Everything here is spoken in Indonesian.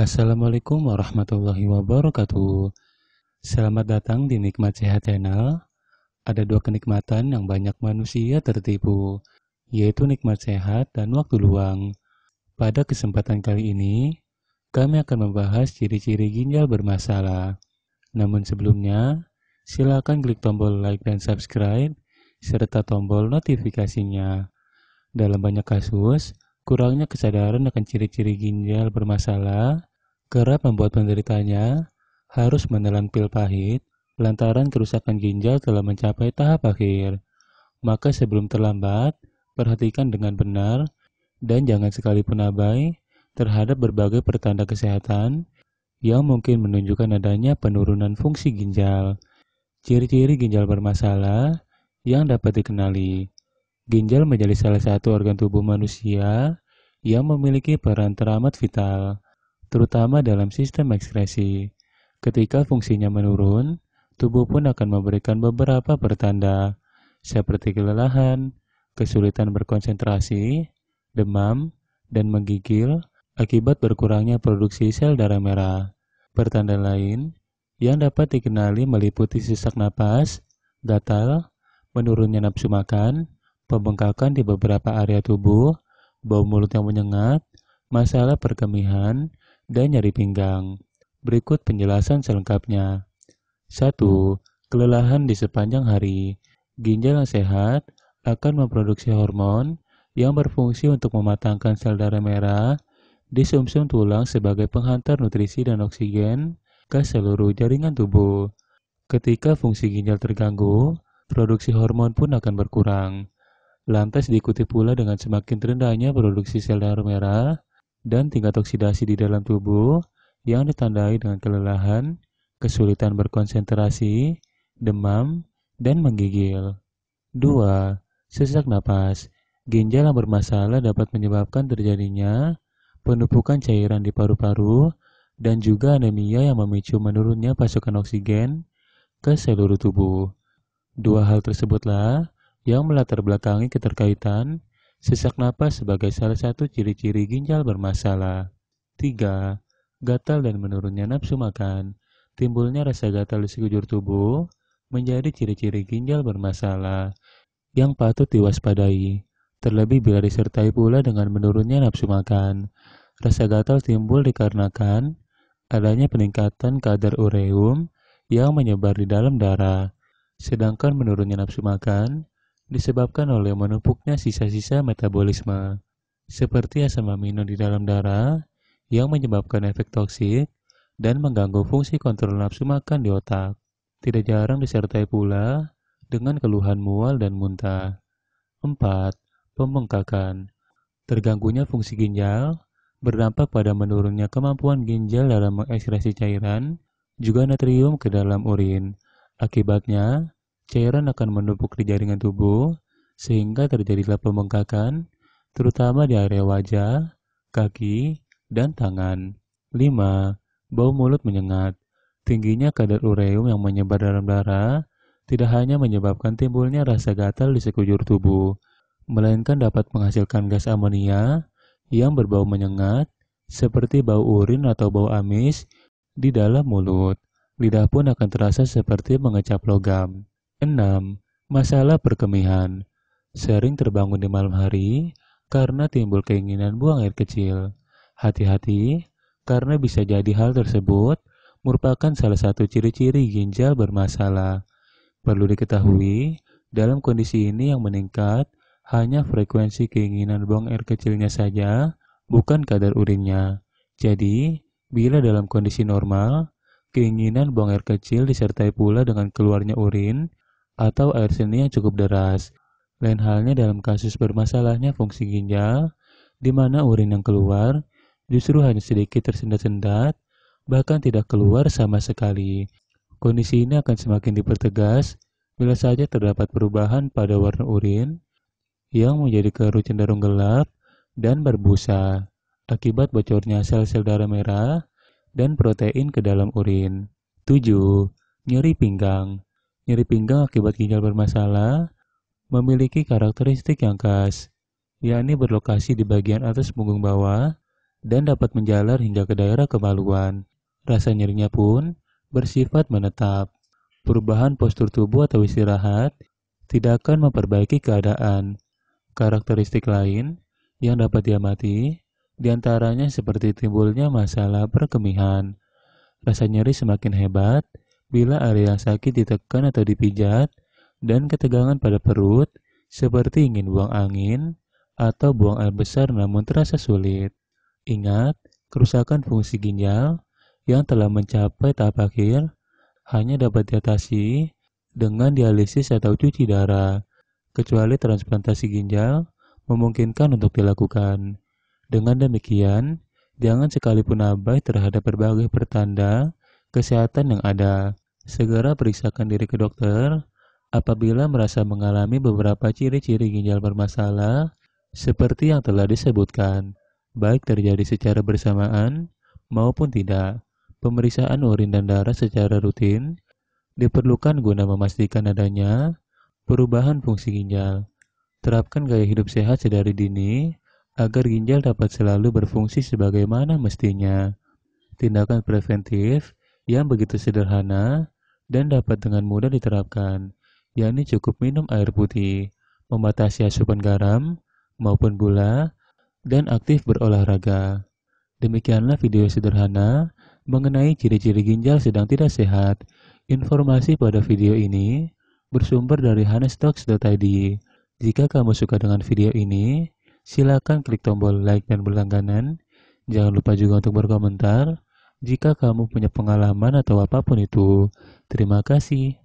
Assalamualaikum warahmatullahi wabarakatuh. Selamat datang di Nikmat Sehat Channel. Ada dua kenikmatan yang banyak manusia tertipu, yaitu nikmat sehat dan waktu luang. Pada kesempatan kali ini, kami akan membahas ciri-ciri ginjal bermasalah. Namun sebelumnya, silakan klik tombol like dan subscribe, serta tombol notifikasinya. Dalam banyak kasus, kurangnya kesadaran akan ciri-ciri ginjal bermasalah kerap membuat penderitanya harus menelan pil pahit lantaran kerusakan ginjal telah mencapai tahap akhir. Maka sebelum terlambat, perhatikan dengan benar dan jangan sekalipun abai terhadap berbagai pertanda kesehatan yang mungkin menunjukkan adanya penurunan fungsi ginjal. Ciri-ciri ginjal bermasalah yang dapat dikenali. Ginjal menjadi salah satu organ tubuh manusia yang memiliki peran teramat vital terutama dalam sistem ekskresi. Ketika fungsinya menurun, tubuh pun akan memberikan beberapa pertanda, seperti kelelahan, kesulitan berkonsentrasi, demam, dan menggigil akibat berkurangnya produksi sel darah merah. Pertanda lain yang dapat dikenali meliputi sesak napas, gatal, menurunnya nafsu makan, pembengkakan di beberapa area tubuh, bau mulut yang menyengat, masalah perkemihan, dan nyeri pinggang. Berikut penjelasan selengkapnya. 1. Kelelahan di sepanjang hari. Ginjal yang sehat akan memproduksi hormon yang berfungsi untuk mematangkan sel darah merah di sumsum tulang sebagai penghantar nutrisi dan oksigen ke seluruh jaringan tubuh. Ketika fungsi ginjal terganggu, produksi hormon pun akan berkurang. Lantas diikuti pula dengan semakin rendahnya produksi sel darah merah dan tingkat oksidasi di dalam tubuh yang ditandai dengan kelelahan, kesulitan berkonsentrasi, demam, dan menggigil. 2. Sesak napas. Ginjal yang bermasalah dapat menyebabkan terjadinya penumpukan cairan di paru-paru dan juga anemia yang memicu menurunnya pasokan oksigen ke seluruh tubuh. Dua hal tersebutlah yang melatar belakangi keterkaitan Sesak napas sebagai salah satu ciri-ciri ginjal bermasalah. 3. Gatal dan menurunnya nafsu makan. Timbulnya rasa gatal di sekujur tubuh menjadi ciri-ciri ginjal bermasalah yang patut diwaspadai, terlebih bila disertai pula dengan menurunnya nafsu makan. Rasa gatal timbul dikarenakan adanya peningkatan kadar ureum yang menyebar di dalam darah, sedangkan menurunnya nafsu makan disebabkan oleh menumpuknya sisa-sisa metabolisme, seperti asam amino di dalam darah yang menyebabkan efek toksik dan mengganggu fungsi kontrol nafsu makan di otak. Tidak jarang disertai pula dengan keluhan mual dan muntah. 4. Pembengkakan Terganggunya fungsi ginjal berdampak pada menurunnya kemampuan ginjal dalam mengekskresi cairan, juga natrium ke dalam urin. Akibatnya, Cairan akan menumpuk di jaringan tubuh sehingga terjadilah pembengkakan, terutama di area wajah, kaki, dan tangan. 5. Bau mulut menyengat. Tingginya kadar ureum yang menyebar dalam darah tidak hanya menyebabkan timbulnya rasa gatal di sekujur tubuh, melainkan dapat menghasilkan gas amonia yang berbau menyengat seperti bau urin atau bau amis di dalam mulut. Lidah pun akan terasa seperti mengecap logam. 6. Masalah perkemihan sering terbangun di malam hari karena timbul keinginan buang air kecil. Hati-hati, karena bisa jadi hal tersebut merupakan salah satu ciri-ciri ginjal bermasalah. Perlu diketahui, dalam kondisi ini yang meningkat hanya frekuensi keinginan buang air kecilnya saja, bukan kadar urinnya. Jadi, bila dalam kondisi normal, keinginan buang air kecil disertai pula dengan keluarnya urin atau air seni yang cukup deras. Lain halnya dalam kasus bermasalahnya fungsi ginjal, di mana urin yang keluar justru hanya sedikit tersendat-sendat, bahkan tidak keluar sama sekali. Kondisi ini akan semakin dipertegas bila saja terdapat perubahan pada warna urin yang menjadi keruh cenderung gelap dan berbusa akibat bocornya sel-sel darah merah dan protein ke dalam urin. 7. Nyeri pinggang nyeri pinggang akibat ginjal bermasalah memiliki karakteristik yang khas, yakni berlokasi di bagian atas punggung bawah dan dapat menjalar hingga ke daerah kemaluan. Rasa nyerinya pun bersifat menetap. Perubahan postur tubuh atau istirahat tidak akan memperbaiki keadaan. Karakteristik lain yang dapat diamati diantaranya seperti timbulnya masalah perkemihan. Rasa nyeri semakin hebat bila area sakit ditekan atau dipijat, dan ketegangan pada perut, seperti ingin buang angin atau buang air besar namun terasa sulit. Ingat, kerusakan fungsi ginjal yang telah mencapai tahap akhir hanya dapat diatasi dengan dialisis atau cuci darah, kecuali transplantasi ginjal memungkinkan untuk dilakukan. Dengan demikian, jangan sekalipun abai terhadap berbagai pertanda kesehatan yang ada, Segera periksakan diri ke dokter apabila merasa mengalami beberapa ciri-ciri ginjal bermasalah seperti yang telah disebutkan, baik terjadi secara bersamaan maupun tidak. Pemeriksaan urin dan darah secara rutin diperlukan guna memastikan adanya perubahan fungsi ginjal. Terapkan gaya hidup sehat sedari dini agar ginjal dapat selalu berfungsi sebagaimana mestinya. Tindakan preventif yang begitu sederhana dan dapat dengan mudah diterapkan, yakni cukup minum air putih, membatasi asupan garam maupun gula, dan aktif berolahraga. Demikianlah video sederhana mengenai ciri-ciri ginjal sedang tidak sehat. Informasi pada video ini bersumber dari hanestalks.id. Jika kamu suka dengan video ini, silakan klik tombol like dan berlangganan. Jangan lupa juga untuk berkomentar. Jika kamu punya pengalaman atau apapun itu, terima kasih.